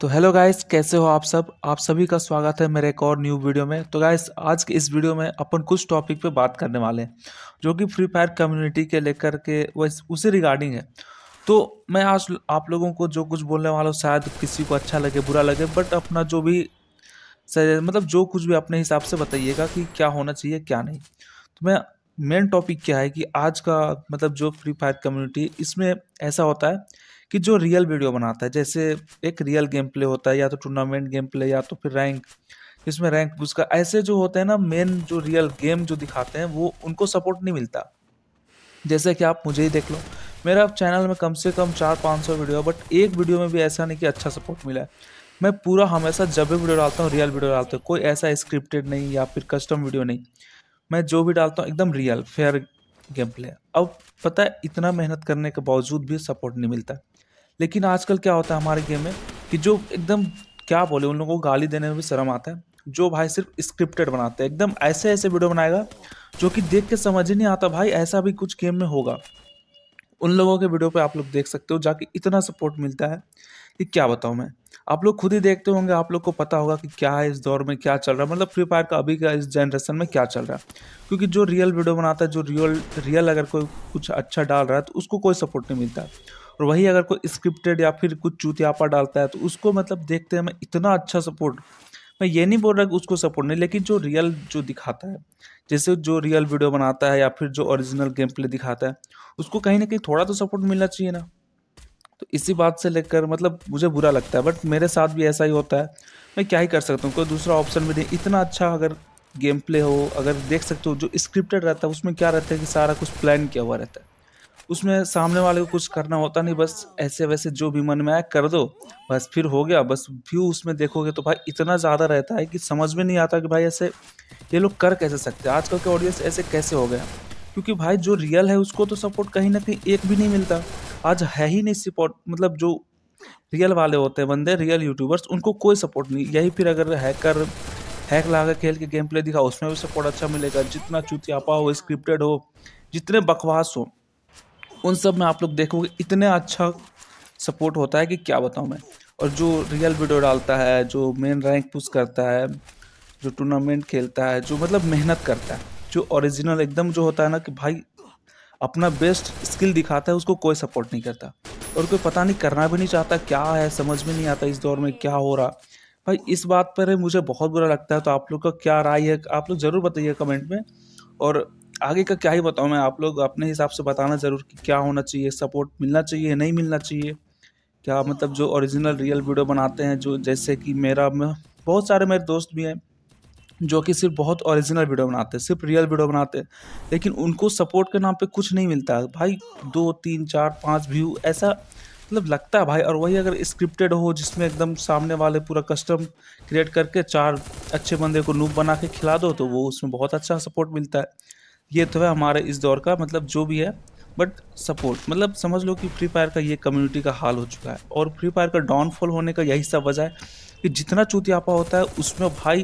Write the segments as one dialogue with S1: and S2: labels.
S1: तो hello guys कैसे हो आप सब आप सभी का स्वागत है मेरे एक और न्यू वीडियो में तो गाइस आज के इस वीडियो में अपन कुछ टॉपिक पे बात करने वाले हैं जो कि फ्री फायर कम्युनिटी के लेकर के वैसे उसी रिगार्डिंग है तो मैं आज आप लोगों को जो कुछ बोलने वाला हूँ शायद किसी को अच्छा लगे बुरा लगे बट अपना जो भी मतलब जो कुछ भी अपने हिसाब से बताइएगा कि क्या होना चाहिए क्या नहीं तो मैं मेन टॉपिक क्या है कि आज का मतलब जो फ्री फायर कम्युनिटी इसमें ऐसा होता है कि जो रियल वीडियो बनाता है जैसे एक रियल गेम प्ले होता है या तो टूर्नामेंट गेम प्ले या तो फिर रैंक इसमें रैंक उसका ऐसे जो होते हैं ना मेन जो रियल गेम जो दिखाते हैं वो उनको सपोर्ट नहीं मिलता जैसे कि आप मुझे ही देख लो मेरा चैनल में कम से कम चार पाँच सौ वीडियो बट एक वीडियो में भी ऐसा नहीं कि अच्छा सपोर्ट मिला है मैं पूरा हमेशा जब भी वीडियो डालता हूँ रियल वीडियो डालता हूँ कोई ऐसा स्क्रिप्टेड नहीं या फिर कस्टम वीडियो नहीं मैं जो भी डालता हूँ एकदम रियल फेयर गेम प्ले अब पता है इतना मेहनत करने के बावजूद भी सपोर्ट नहीं मिलता लेकिन आजकल क्या होता है हमारे गेम में कि जो एकदम क्या बोले उन लोगों को गाली देने में भी शर्म आता है जो भाई सिर्फ स्क्रिप्टेड बनाते हैं एकदम ऐसे ऐसे वीडियो बनाएगा जो कि देख के समझ ही नहीं आता भाई ऐसा भी कुछ गेम में होगा उन लोगों के वीडियो पे आप लोग देख सकते हो जाके इतना सपोर्ट मिलता है कि क्या बताऊँ मैं आप लोग खुद ही देखते होंगे आप लोग को पता होगा कि क्या है इस दौर में क्या चल रहा है मतलब फ्री फायर का अभी का इस जनरेशन में क्या चल रहा है क्योंकि जो रियल वीडियो बनाता है जो रियल रियल अगर कोई कुछ अच्छा डाल रहा है तो उसको कोई सपोर्ट नहीं मिलता और वही अगर कोई स्क्रिप्टेड या फिर कुछ चूतियापा डालता है तो उसको मतलब देखते हैं मैं इतना अच्छा सपोर्ट मैं ये नहीं बोल रहा कि उसको सपोर्ट नहीं लेकिन जो रियल जो दिखाता है जैसे जो रियल वीडियो बनाता है या फिर जो ओरिजिनल गेम प्ले दिखाता है उसको कहीं ना कहीं थोड़ा तो सपोर्ट मिलना चाहिए ना तो इसी बात से लेकर मतलब मुझे बुरा लगता है बट मेरे साथ भी ऐसा ही होता है मैं क्या ही कर सकता हूँ कोई दूसरा ऑप्शन भी नहीं इतना अच्छा अगर गेम प्ले हो अगर देख सकते हो जो स्क्रिप्टेड रहता है उसमें क्या रहता है कि सारा कुछ प्लान किया हुआ रहता है उसमें सामने वाले को कुछ करना होता नहीं बस ऐसे वैसे जो भी मन में आया कर दो बस फिर हो गया बस व्यू उसमें देखोगे तो भाई इतना ज़्यादा रहता है कि समझ में नहीं आता कि भाई ऐसे ये लोग कर कैसे सकते हैं आजकल के ऑडियंस ऐसे कैसे हो गए क्योंकि भाई जो रियल है उसको तो सपोर्ट कहीं ना कहीं एक भी नहीं मिलता आज है ही नहीं सपोर्ट मतलब जो रियल वाले होते हैं बंदे रियल यूट्यूबर्स उनको कोई सपोर्ट नहीं यही फिर अगर हैकर हैक लाकर खेल के गेम प्ले दिखा उसमें भी सपोर्ट अच्छा मिलेगा जितना चुतियापा हो स्क्रिप्टेड हो जितने बकवास हो उन सब में आप लोग देखोगे इतना अच्छा सपोर्ट होता है कि क्या बताऊँ मैं और जो रियल वीडियो डालता है जो मेन रैंक पुश करता है जो टूर्नामेंट खेलता है जो मतलब मेहनत करता है जो ओरिजिनल एकदम जो होता है ना कि भाई अपना बेस्ट स्किल दिखाता है उसको कोई सपोर्ट नहीं करता और कोई पता नहीं करना भी नहीं चाहता क्या है समझ में नहीं आता इस दौर में क्या हो रहा भाई इस बात पर मुझे बहुत बुरा लगता है तो आप लोग का क्या राय है आप लोग ज़रूर बताइए कमेंट में और आगे का क्या ही बताऊँ मैं आप लोग अपने हिसाब से बताना ज़रूर कि क्या होना चाहिए सपोर्ट मिलना चाहिए नहीं मिलना चाहिए क्या मतलब जो ओरिजिनल रियल वीडियो बनाते हैं जो जैसे कि मेरा बहुत सारे मेरे दोस्त भी हैं जो कि सिर्फ बहुत ओरिजिनल वीडियो बनाते हैं सिर्फ रियल वीडियो बनाते हैं लेकिन उनको सपोर्ट के नाम पे कुछ नहीं मिलता भाई दो तीन चार पाँच व्यू ऐसा मतलब लगता है भाई और वही अगर स्क्रिप्टेड हो जिसमें एकदम सामने वाले पूरा कस्टम क्रिएट करके चार अच्छे बंदे को नूप बना के खिला दो तो वो उसमें बहुत अच्छा सपोर्ट मिलता है ये तो है हमारे इस दौर का मतलब जो भी है बट सपोर्ट मतलब समझ लो कि फ्री फायर का ये कम्युनिटी का हाल हो चुका है और फ्री फायर का डाउनफॉल होने का यही सब वजह है कि जितना चूतियापा होता है उसमें भाई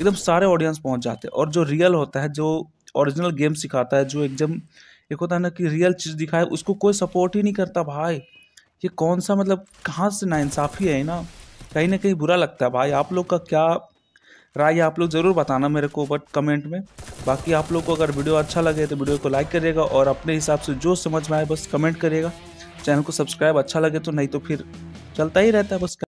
S1: एकदम सारे ऑडियंस पहुंच जाते हैं और जो रियल होता है जो ओरिजिनल गेम सिखाता है जो एकदम एक होता है ना कि रियल चीज़ दिखाए उसको कोई सपोर्ट ही नहीं करता भाई ये कौन सा मतलब कहाँ से नाइंसाफ़ी है ना कहीं ना कहीं बुरा लगता है भाई आप लोग का क्या राय आप लोग ज़रूर बताना मेरे को बट कमेंट में बाकी आप लोग को अगर वीडियो अच्छा लगे तो वीडियो को लाइक करिएगा और अपने हिसाब से जो समझ में आए बस कमेंट करिएगा चैनल को सब्सक्राइब अच्छा लगे तो नहीं तो फिर चलता ही रहता है बस